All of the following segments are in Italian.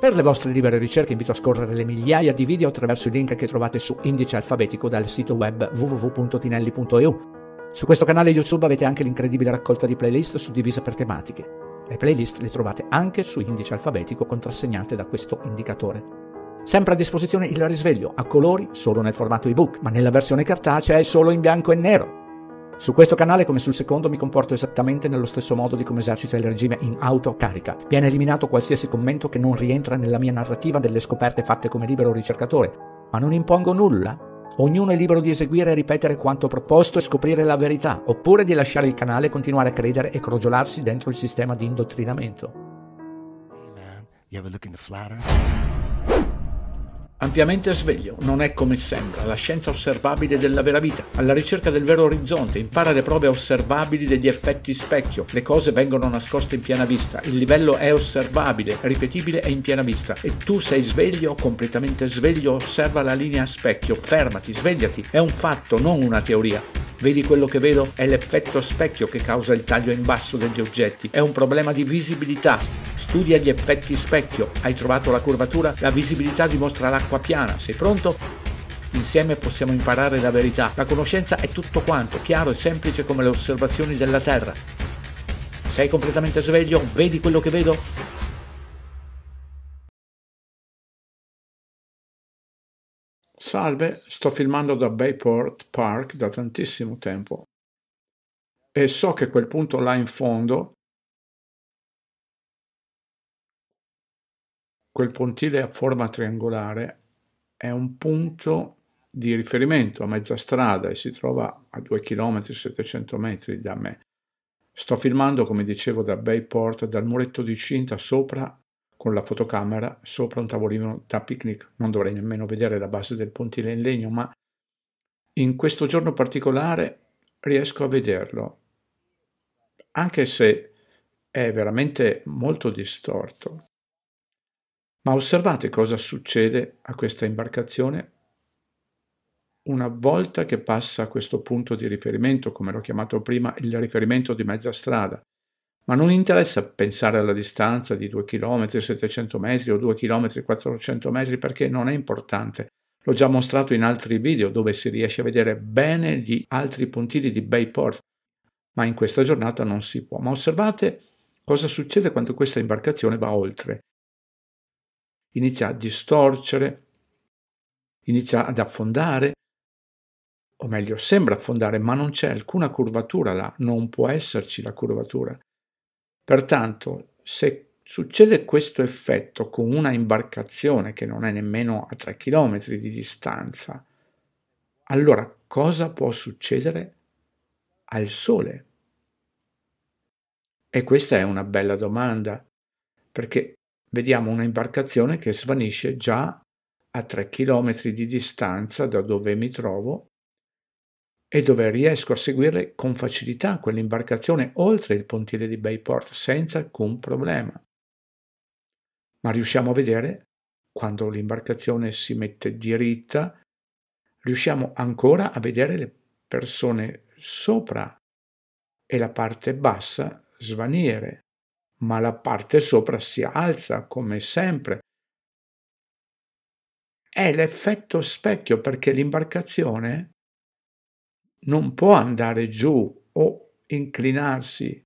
Per le vostre libere ricerche invito a scorrere le migliaia di video attraverso i link che trovate su Indice Alfabetico dal sito web www.tinelli.eu. Su questo canale YouTube avete anche l'incredibile raccolta di playlist suddivise per tematiche. Le playlist le trovate anche su Indice Alfabetico contrassegnate da questo indicatore. Sempre a disposizione il risveglio, a colori, solo nel formato ebook, ma nella versione cartacea è solo in bianco e nero. Su questo canale, come sul secondo, mi comporto esattamente nello stesso modo di come esercito il regime in autocarica. Viene eliminato qualsiasi commento che non rientra nella mia narrativa delle scoperte fatte come libero ricercatore, ma non impongo nulla. Ognuno è libero di eseguire e ripetere quanto proposto e scoprire la verità, oppure di lasciare il canale e continuare a credere e crogiolarsi dentro il sistema di indottrinamento. Hey man, you ever looking flatter? Ampiamente sveglio, non è come sembra, la scienza osservabile della vera vita, alla ricerca del vero orizzonte, impara le prove osservabili degli effetti specchio, le cose vengono nascoste in piena vista, il livello è osservabile, ripetibile e in piena vista, e tu sei sveglio, completamente sveglio, osserva la linea specchio, fermati, svegliati, è un fatto, non una teoria. Vedi quello che vedo? È l'effetto specchio che causa il taglio in basso degli oggetti, è un problema di visibilità, Studia gli effetti specchio. Hai trovato la curvatura? La visibilità dimostra l'acqua piana. Sei pronto? Insieme possiamo imparare la verità. La conoscenza è tutto quanto, chiaro e semplice come le osservazioni della Terra. Sei completamente sveglio? Vedi quello che vedo? Salve, sto filmando da Bayport Park da tantissimo tempo e so che quel punto là in fondo Quel pontile a forma triangolare è un punto di riferimento a mezza strada e si trova a 2 km 700 metri da me. Sto filmando, come dicevo, da Bayport, dal muretto di cinta sopra con la fotocamera, sopra un tavolino da picnic. Non dovrei nemmeno vedere la base del pontile in legno, ma in questo giorno particolare riesco a vederlo, anche se è veramente molto distorto. Ma osservate cosa succede a questa imbarcazione una volta che passa a questo punto di riferimento, come l'ho chiamato prima, il riferimento di mezza strada. Ma non interessa pensare alla distanza di 2 km 700 metri o 2 km 400 metri perché non è importante. L'ho già mostrato in altri video dove si riesce a vedere bene gli altri puntini di Bayport, ma in questa giornata non si può. Ma osservate cosa succede quando questa imbarcazione va oltre inizia a distorcere, inizia ad affondare, o meglio sembra affondare, ma non c'è alcuna curvatura là, non può esserci la curvatura. Pertanto, se succede questo effetto con una imbarcazione che non è nemmeno a 3 km di distanza, allora cosa può succedere al Sole? E questa è una bella domanda, perché Vediamo un'imbarcazione che svanisce già a 3 km di distanza da dove mi trovo e dove riesco a seguire con facilità quell'imbarcazione oltre il pontile di Bayport senza alcun problema. Ma riusciamo a vedere, quando l'imbarcazione si mette diritta, riusciamo ancora a vedere le persone sopra e la parte bassa svanire ma la parte sopra si alza come sempre. È l'effetto specchio perché l'imbarcazione non può andare giù o inclinarsi.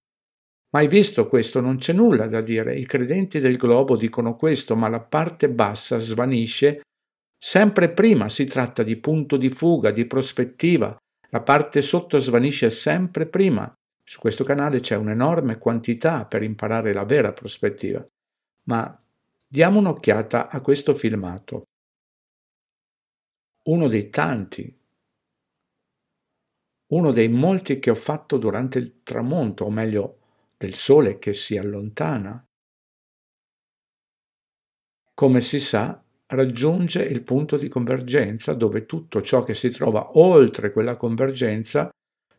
Mai visto questo? Non c'è nulla da dire. I credenti del globo dicono questo, ma la parte bassa svanisce sempre prima. Si tratta di punto di fuga, di prospettiva. La parte sotto svanisce sempre prima. Su questo canale c'è un'enorme quantità per imparare la vera prospettiva, ma diamo un'occhiata a questo filmato, uno dei tanti, uno dei molti che ho fatto durante il tramonto, o meglio, del sole che si allontana. Come si sa, raggiunge il punto di convergenza dove tutto ciò che si trova oltre quella convergenza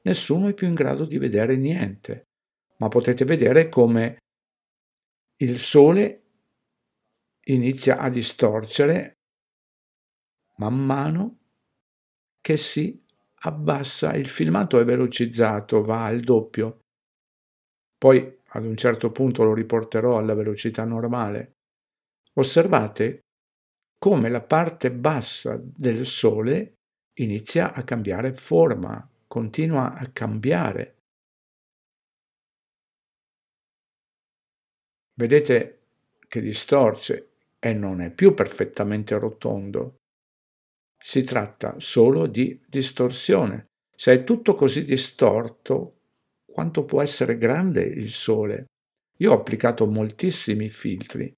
nessuno è più in grado di vedere niente, ma potete vedere come il sole inizia a distorcere man mano che si abbassa, il filmato è velocizzato, va al doppio. Poi ad un certo punto lo riporterò alla velocità normale. Osservate come la parte bassa del Sole inizia a cambiare forma, continua a cambiare. Vedete che distorce e non è più perfettamente rotondo. Si tratta solo di distorsione. Se è tutto così distorto, quanto può essere grande il Sole? Io ho applicato moltissimi filtri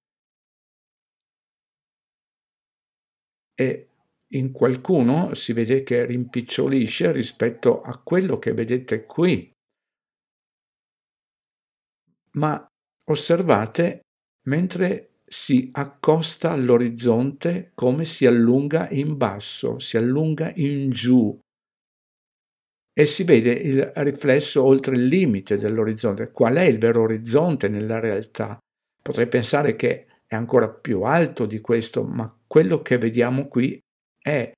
e in qualcuno si vede che rimpicciolisce rispetto a quello che vedete qui. Ma osservate mentre si accosta all'orizzonte come si allunga in basso, si allunga in giù e si vede il riflesso oltre il limite dell'orizzonte. Qual è il vero orizzonte nella realtà? Potrei pensare che è ancora più alto di questo, ma quello che vediamo qui è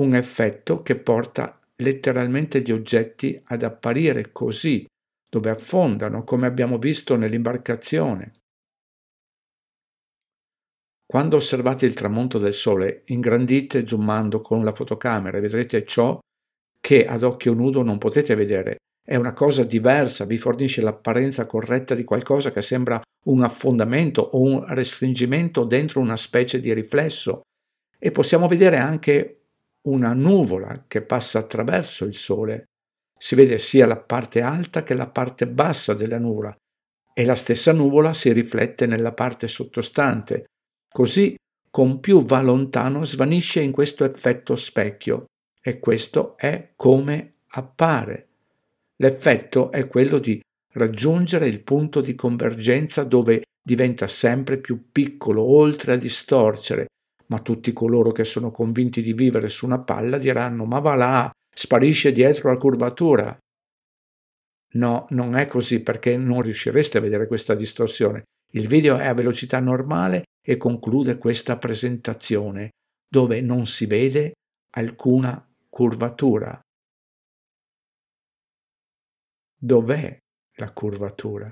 un effetto che porta letteralmente gli oggetti ad apparire così, dove affondano, come abbiamo visto nell'imbarcazione. Quando osservate il tramonto del sole, ingrandite zoomando con la fotocamera e vedrete ciò che ad occhio nudo non potete vedere. È una cosa diversa, vi fornisce l'apparenza corretta di qualcosa che sembra un affondamento o un restringimento dentro una specie di riflesso, e possiamo vedere anche una nuvola che passa attraverso il Sole. Si vede sia la parte alta che la parte bassa della nuvola e la stessa nuvola si riflette nella parte sottostante. Così con più va lontano svanisce in questo effetto specchio e questo è come appare. L'effetto è quello di raggiungere il punto di convergenza dove diventa sempre più piccolo, oltre a distorcere, ma tutti coloro che sono convinti di vivere su una palla diranno ma va là, sparisce dietro la curvatura. No, non è così perché non riuscireste a vedere questa distorsione. Il video è a velocità normale e conclude questa presentazione dove non si vede alcuna curvatura. Dov'è la curvatura?